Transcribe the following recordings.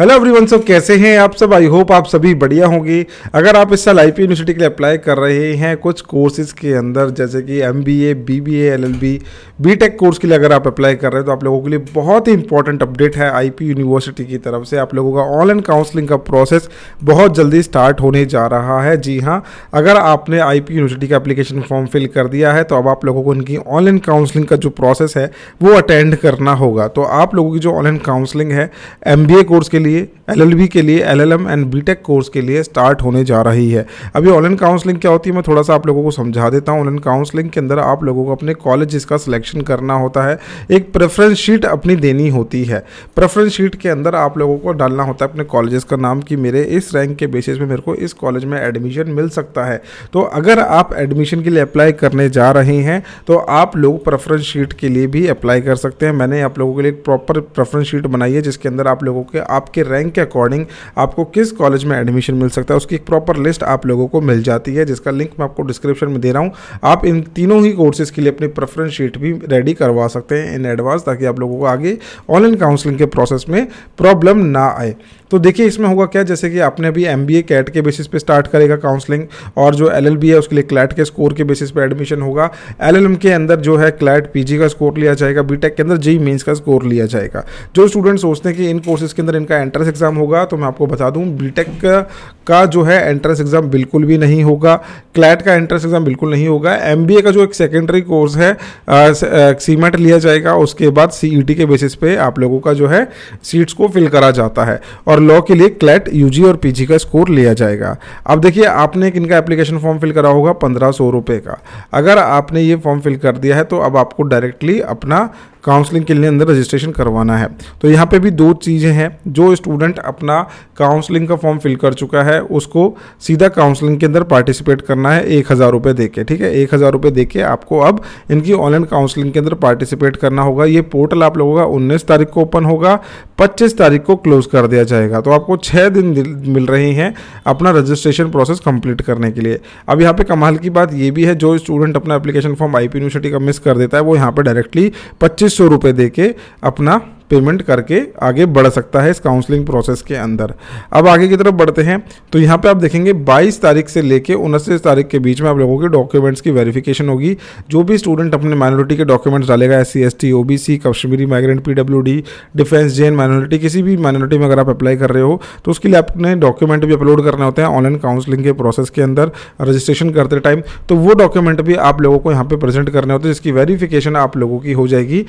hello everyone सब कैसे हैं आप सब आई होप आप सभी बढ़िया होंगे अगर आप इस साल आई यूनिवर्सिटी के लिए अप्लाई कर रहे हैं कुछ कोर्सेज़ के अंदर जैसे कि M B A B B L L B B tech course के लिए अगर आप अप्लाई कर रहे हैं तो आप लोगों के लिए बहुत ही इंपॉर्टेंट अपडेट है आई यूनिवर्सिटी की तरफ से आप लोगों का ऑनलाइन काउंसलिंग का प्रोसेस बहुत जल्दी स्टार्ट होने जा रहा है जी हाँ अगर आपने आई यूनिवर्सिटी का अप्लीकेशन फॉर्म फिल कर दिया है तो अब आप लोगों को उनकी ऑनलाइन काउंसलिंग का जो प्रोसेस है वो अटेंड करना होगा तो आप लोगों की जो ऑनलाइन काउंसलिंग है एम कोर्स के लिए लिए एल के लिए एल एंड बी कोर्स के लिए स्टार्ट होने जा रही है अभी ऑनलाइन काउंसलिंग क्या होती है मैं थोड़ा सा आप लोगों को समझा देता हूँ ऑनलाइन काउंसलिंग के अंदर आप लोगों को अपने कॉलेज का सिलेक्शन करना होता है एक प्रेफरेंस शीट अपनी देनी होती है प्रेफरेंस शीट के अंदर आप लोगों को डालना होता है अपने कॉलेजेस का नाम कि मेरे इस रैंक के बेसिस में मेरे को इस कॉलेज में एडमिशन मिल सकता है तो अगर आप एडमिशन के लिए अप्लाई करने जा रहे हैं तो आप लोग प्रेफरेंस शीट के लिए भी अप्लाई कर सकते हैं मैंने आप लोगों के लिए एक प्रॉपर प्रेफरेंस शीट बनाई है जिसके अंदर आप लोगों के आपके आपके रैंक के अकॉर्डिंग आपको किस कॉलेज में एडमिशन मिल सकता है उसकी एक प्रॉपर लिस्ट आप लोगों को मिल जाती है जिसका लिंक मैं आपको डिस्क्रिप्शन में दे रहा हूँ आप इन तीनों ही कोर्सेज़ के लिए अपनी प्रेफरेंस शीट भी रेडी करवा सकते हैं इन एडवांस ताकि आप लोगों को आगे ऑनलाइन काउंसलिंग के प्रोसेस में प्रॉब्लम ना आए तो देखिए इसमें होगा क्या जैसे कि आपने अभी एम बी कैट के बेसिस पे स्टार्ट करेगा काउंसलिंग और जो एल है उसके लिए क्लैट के स्कोर के बेसिस पे एडमिशन होगा एल के अंदर जो है क्लैट पी का स्कोर लिया जाएगा बी के अंदर जी मीन्स का स्कोर लिया जाएगा जो स्टूडेंट सोचते हैं कि इन कोर्सेज के अंदर इनका एंट्रेंस एग्ज़ाम होगा तो मैं आपको बता दूं बीटेक का जो है एंट्रेंस एग्ज़ाम बिल्कुल भी नहीं होगा क्लैट का एंट्रेंस एग्ज़ाम बिल्कुल नहीं होगा एम का जो एक सेकेंडरी कोर्स है सीमेंट लिया जाएगा उसके बाद सी e के बेसिस पे आप लोगों का जो है सीट्स को फिल करा जाता है और लॉ के लिए क्लैट यू और पी का स्कोर लिया जाएगा अब देखिए आपने इनका एप्लीकेशन फॉर्म फिल करा होगा पंद्रह सौ रुपये का अगर आपने ये फॉर्म फिल कर दिया है तो अब आपको डायरेक्टली अपना काउंसलिंग के लिए अंदर रजिस्ट्रेशन करवाना है तो यहाँ पे भी दो चीज़ें हैं जो स्टूडेंट अपना काउंसलिंग का फॉर्म फिल कर चुका है है उसको सीधा काउंसलिंग के अंदर पार्टिसिपेट करना है एक हज़ार रुपये दे के ठीक है एक हज़ार रुपये दे के आपको अब इनकी ऑनलाइन काउंसलिंग के अंदर पार्टिसिपेट करना होगा ये पोर्टल आप लोगों का उन्नीस तारीख को ओपन होगा पच्चीस तारीख को क्लोज कर दिया जाएगा तो आपको छः दिन मिल रहे हैं अपना रजिस्ट्रेशन प्रोसेस कंप्लीट करने के लिए अब यहाँ पे कमाल की बात ये भी है जो स्टूडेंट अपना एप्लीकेशन फॉर्म आई यूनिवर्सिटी का मिस कर देता है वो यहाँ पर डायरेक्टली पच्चीस सौ रुपये दे के अपना पेमेंट करके आगे बढ़ सकता है इस काउंसलिंग प्रोसेस के अंदर अब आगे की तरफ बढ़ते हैं तो यहाँ पे आप देखेंगे 22 तारीख से लेके उनतीस तारीख के बीच में आप लोगों के डॉक्यूमेंट्स की वेरिफिकेशन होगी जो भी स्टूडेंट अपने माइनॉरिटी के डॉक्यूमेंट्स डालेगा S C S T O B C Kashmiri migrant P W D defence J minority किसी भी माइनॉरिटी में अगर आप अप्लाई कर रहे हो तो उसके लिए आपने डॉक्यूमेंट भी अपलोड करने होते हैं ऑनलाइन काउंसलिंग के प्रोसेस के अंदर रजिस्ट्रेशन करते टाइम तो वो डॉक्यूमेंट भी आप लोगों को यहाँ पर प्रेजेंट करने होते हैं जिसकी वेरीफिकेशन आप लोगों की हो जाएगी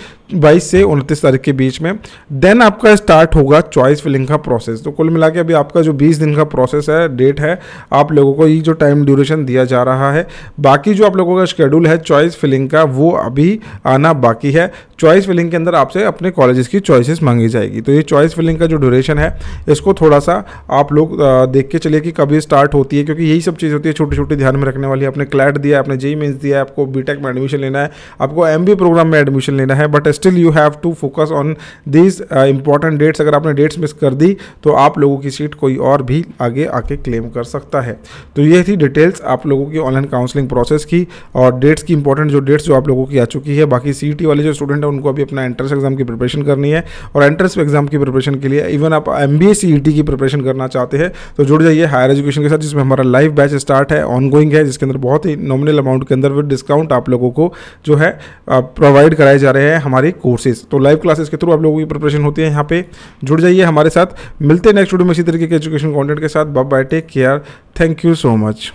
बाईस से उनतीस तारीख के बीच में में देन आपका स्टार्ट होगा चॉइस फिलिंग का प्रोसेस तो कुल मिला के अभी आपका जो बीस दिन का प्रोसेस है डेट है आप लोगों को ये जो टाइम ड्यूरेशन दिया जा रहा है बाकी जो आप लोगों का शेड्यूल है चॉइस फिलिंग का वो अभी आना बाकी है चॉइस फिलिंग के अंदर आपसे अपने कॉलेजेस की चॉइसेस मांगी जाएगी तो ये चॉइस फिलिंग का जो ड्यूरेशन है इसको थोड़ा सा आप लोग देख के चलिए कि कभी स्टार्ट होती है क्योंकि यही सब चीज़ होती है छोटी छोटी ध्यान में रखने वाली है आपने क्लैट दिया है आपने जेई मीन्स दिया है आपको बीटेक में एडमिशन लेना है आपको एम प्रोग्राम में एडमिशन लेना है but still you have to focus on these important dates अगर आपने डेट्स मिस कर दी तो आप लोगों की सीट कोई और भी आगे आके क्लेम कर सकता है तो ये थी डिटेल्स आप लोगों की ऑनलाइन काउंसलिंग प्रोसेस की और डेट्स की इंपॉर्टेंट जो डेट्स जो आप लोगों की आ चुकी है बाकी सी e वाले जो स्टूडेंट हैं उनको अभी अपना एंट्रेंस एग्जाम की प्रिपरेशन करनी है और एंट्रेंस एग्जाम की प्रिपरेशन के लिए इवन आप एम बी e की प्रिपरेशन करना चाहते हैं तो जुड़ जाइए हायर एजुकेशन के साथ जिसमें हमारा लाइव बैच स्टार्ट है ऑनगोइंग है जिसके अंदर बहुत ही नॉमिनल अमाउंट के अंदर विद डिस्काउंट आप लोगों को जो है प्रोवाइड uh, कराए जा रहे हैं हमारी कोर्सेज तो लाइव क्लासेस के थ्रू आप लोग लोगों की प्रिपरेशन होती है यहाँ पे जुड़ जाइए हमारे साथ मिलते हैं नेक्स्ट वीडियो में इसी तरीके के एजुकेशन कॉन्टेंट के साथ bye take care thank you so much